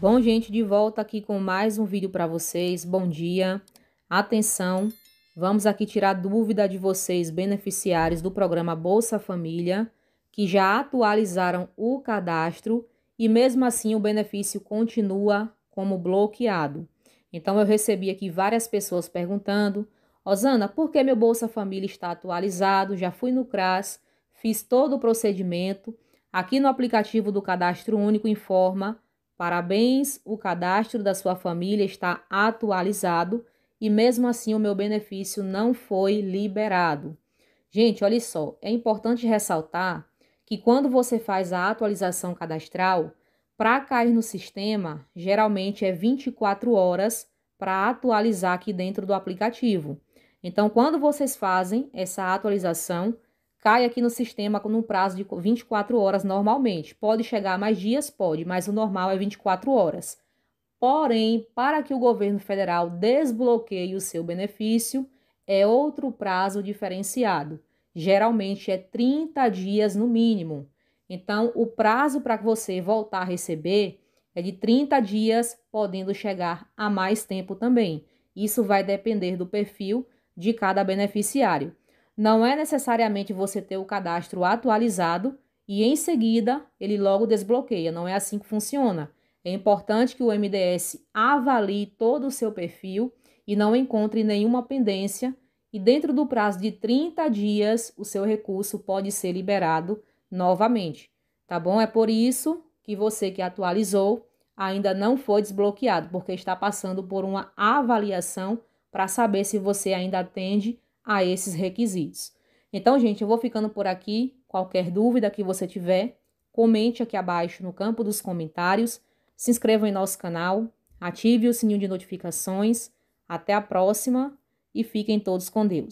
Bom, gente, de volta aqui com mais um vídeo para vocês. Bom dia. Atenção, vamos aqui tirar dúvida de vocês, beneficiários do programa Bolsa Família, que já atualizaram o cadastro e mesmo assim o benefício continua como bloqueado. Então eu recebi aqui várias pessoas perguntando: "Osana, por que meu Bolsa Família está atualizado? Já fui no CRAS, fiz todo o procedimento. Aqui no aplicativo do Cadastro Único informa Parabéns, o cadastro da sua família está atualizado e mesmo assim o meu benefício não foi liberado. Gente, olha só, é importante ressaltar que quando você faz a atualização cadastral, para cair no sistema, geralmente é 24 horas para atualizar aqui dentro do aplicativo. Então, quando vocês fazem essa atualização, cai aqui no sistema com um prazo de 24 horas normalmente. Pode chegar a mais dias? Pode, mas o normal é 24 horas. Porém, para que o governo federal desbloqueie o seu benefício, é outro prazo diferenciado. Geralmente é 30 dias no mínimo. Então, o prazo para que você voltar a receber é de 30 dias, podendo chegar a mais tempo também. Isso vai depender do perfil de cada beneficiário não é necessariamente você ter o cadastro atualizado e em seguida ele logo desbloqueia. Não é assim que funciona. É importante que o MDS avalie todo o seu perfil e não encontre nenhuma pendência, e dentro do prazo de 30 dias o seu recurso pode ser liberado novamente, tá bom? É por isso que você que atualizou ainda não foi desbloqueado, porque está passando por uma avaliação para saber se você ainda atende a esses requisitos. Então, gente, eu vou ficando por aqui. Qualquer dúvida que você tiver, comente aqui abaixo no campo dos comentários, se inscreva em nosso canal, ative o sininho de notificações. Até a próxima e fiquem todos com Deus.